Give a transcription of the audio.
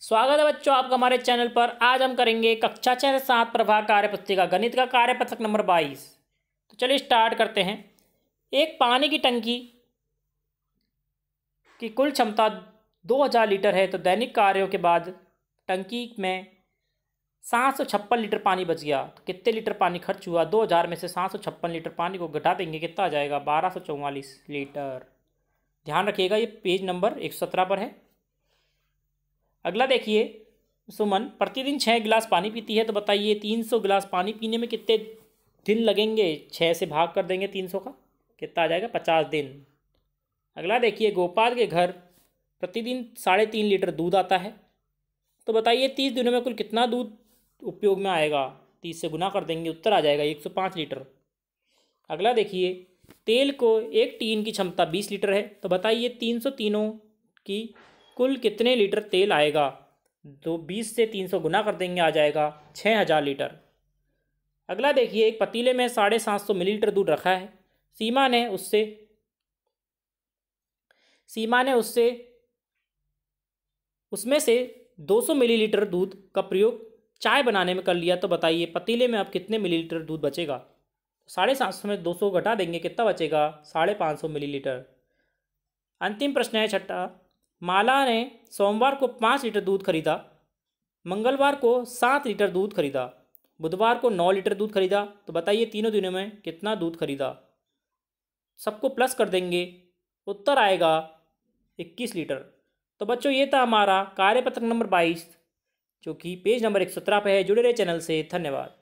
स्वागत है बच्चों आपका हमारे चैनल पर आज हम करेंगे कक्षा छः से सात प्रभाग कार्य पुस्तिका गणित का कार्य नंबर बाईस तो चलिए स्टार्ट करते हैं एक पानी की टंकी की कुल क्षमता दो हज़ार लीटर है तो दैनिक कार्यों के बाद टंकी में सात सौ छप्पन लीटर पानी बच गया तो कितने लीटर पानी खर्च हुआ दो हज़ार में से सात सौ छप्पन लीटर पानी को घटा देंगे कितना आ जाएगा बारह सौ चौवालीस लीटर ध्यान रखिएगा ये पेज नंबर एक सौ सत्रह पर है अगला देखिए सुमन प्रतिदिन छः गिलास पानी पीती है तो बताइए तीन सौ गिलास पानी पीने में कितने दिन लगेंगे छः से भाग कर देंगे तीन सौ का कितना आ जाएगा पचास दिन अगला देखिए गोपाल के घर प्रतिदिन साढ़े तीन लीटर दूध आता है तो बताइए तीस दिनों में कुल कितना दूध उपयोग में आएगा तीस से गुना कर देंगे उत्तर आ जाएगा एक सौ पाँच लीटर अगला देखिए तेल को एक टीन की क्षमता बीस लीटर है तो बताइए तीन सौ तीनों की कुल कितने लीटर तेल आएगा तो बीस से तीन सौ गुना कर देंगे आ जाएगा छः हज़ार लीटर अगला देखिए एक पतीले में साढ़े सात सौ मिलीलीटर दूध रखा है सीमा ने उससे सीमा ने उससे उसमें से दो सौ मिलीलीटर दूध का प्रयोग चाय बनाने में कर लिया तो बताइए पतीले में अब कितने मिलीलीटर दूध बचेगा साढ़े सात सौ में दो सौ घटा देंगे कितना बचेगा साढ़े पाँच सौ मिलीलीटर अंतिम प्रश्न है छठा माला ने सोमवार को पाँच लीटर दूध खरीदा मंगलवार को सात लीटर दूध खरीदा बुधवार को नौ लीटर दूध खरीदा तो बताइए तीनों दिनों में कितना दूध खरीदा सबको प्लस कर देंगे उत्तर आएगा इक्कीस लीटर तो बच्चों ये था हमारा कार्यपत्र नंबर बाईस जो कि पेज नंबर एक सौ सत्रह पर है जुड़े रहे चैनल से धन्यवाद